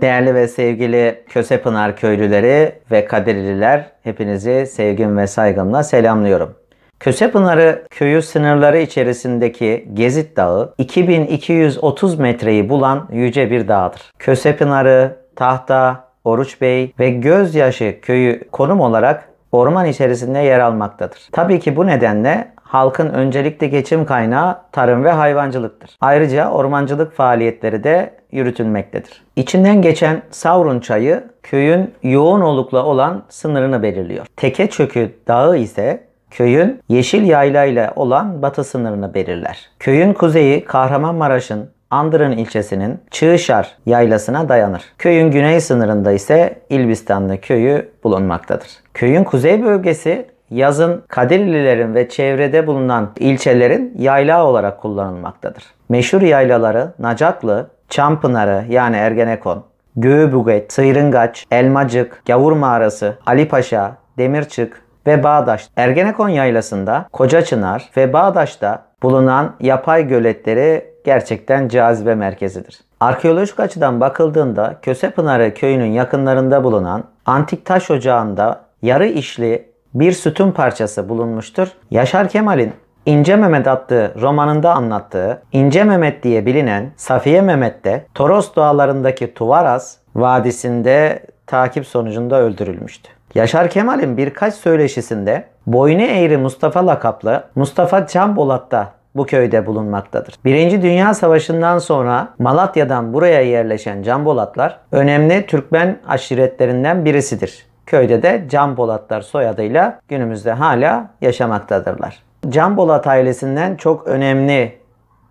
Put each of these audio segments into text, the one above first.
Değerli ve sevgili Kösepınar köylüleri ve Kadirliler hepinizi sevgim ve saygımla selamlıyorum. Kösepınarı köyü sınırları içerisindeki Gezit Dağı 2230 metreyi bulan yüce bir dağdır. Kösepınarı, Tahta, Oruç Bey ve Gözyaşı köyü konum olarak orman içerisinde yer almaktadır. Tabii ki bu nedenle halkın öncelikle geçim kaynağı tarım ve hayvancılıktır. Ayrıca ormancılık faaliyetleri de yürütülmektedir. İçinden geçen Savrun çayı köyün yoğun olukla olan sınırını belirliyor. Teke çökü dağı ise köyün yeşil yayla ile olan batı sınırını belirler. Köyün kuzeyi Kahramanmaraş'ın Andırın ilçesinin Çığışar yaylasına dayanır. Köyün güney sınırında ise İlbistanlı köyü bulunmaktadır. Köyün kuzey bölgesi yazın Kadirlilerin ve çevrede bulunan ilçelerin yayla olarak kullanılmaktadır. Meşhur yaylaları Nacaklı, Çampınarı yani Ergenekon, Göğübüge, Sıyrıngaç, Elmacık, Gavur Mağarası, Ali Paşa, Demirçık ve Bağdaş. Ergenekon yaylasında Kocaçınar ve Bağdaş'ta bulunan yapay göletleri gerçekten cazibe merkezidir. Arkeolojik açıdan bakıldığında Kösepınarı köyünün yakınlarında bulunan antik taş ocağında yarı işli bir sütun parçası bulunmuştur. Yaşar Kemal'in İnce Mehmet adlı romanında anlattığı İnce Mehmet diye bilinen Safiye Mehmet'te Toros dağlarındaki Tuvaras vadisinde takip sonucunda öldürülmüştü. Yaşar Kemal'in birkaç söyleşisinde boynu eğri Mustafa lakaplı Mustafa Canbolat'ta bu köyde bulunmaktadır. Birinci Dünya Savaşı'ndan sonra Malatya'dan buraya yerleşen Canbolatlar önemli Türkmen aşiretlerinden birisidir. Köyde de Can Bolatlar soyadıyla günümüzde hala yaşamaktadırlar. Can Bolat ailesinden çok önemli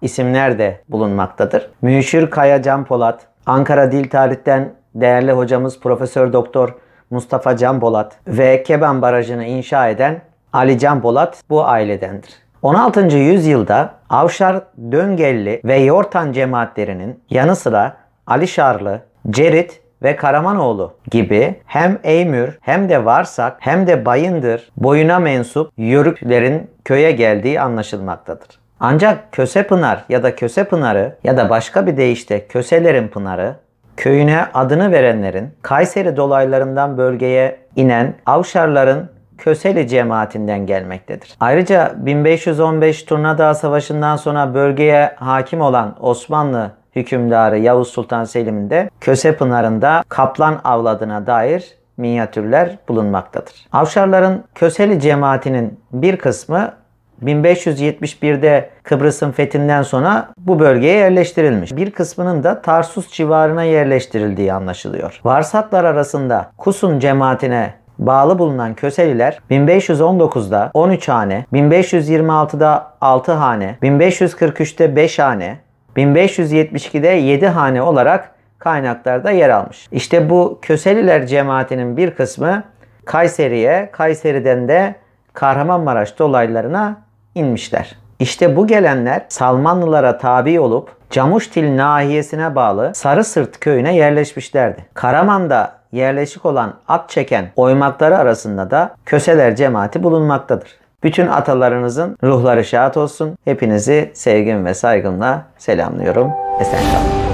isimler de bulunmaktadır. Münşir Kaya Can Polat, Ankara Dil Tarih'ten değerli hocamız Profesör Doktor Mustafa Can Bolat ve Keban Barajı'nı inşa eden Ali Can Bolat bu ailedendir. 16. yüzyılda Avşar Döngelli ve Yortan cemaatlerinin yanı sıra Ali Şarlı, Cerit ve Karamanoğlu gibi hem Eymür hem de Varsak hem de Bayındır boyuna mensup yörüklerin köye geldiği anlaşılmaktadır. Ancak Kösepınar ya da Kösepınarı ya da başka bir deyişle Köselerin Pınarı köyüne adını verenlerin Kayseri dolaylarından bölgeye inen Avşarların Köseli cemaatinden gelmektedir. Ayrıca 1515 Turna Dağı Savaşı'ndan sonra bölgeye hakim olan Osmanlı hükümdarı Yavuz Sultan Selim'in de Kösepınar'ında kaplan avladığına dair minyatürler bulunmaktadır. Avşarların Köseli cemaatinin bir kısmı 1571'de Kıbrıs'ın fethinden sonra bu bölgeye yerleştirilmiş. Bir kısmının da Tarsus civarına yerleştirildiği anlaşılıyor. Varsatlar arasında Kusun cemaatine bağlı bulunan Köseliler 1519'da 13 hane, 1526'da 6 hane, 1543'te 5 hane, 1572'de 7 hane olarak kaynaklarda yer almış. İşte bu Köseliler cemaatinin bir kısmı Kayseri'ye, Kayseri'den de Kahramanmaraş dolaylarına inmişler. İşte bu gelenler Salmanlılara tabi olup Camuştil nahiyesine bağlı Sarı Sırt köyüne yerleşmişlerdi. Karaman'da yerleşik olan at çeken oymakları arasında da Köseler cemaati bulunmaktadır. Bütün atalarınızın ruhları şahat olsun. Hepinizi sevgim ve saygımla selamlıyorum. Esen kalın.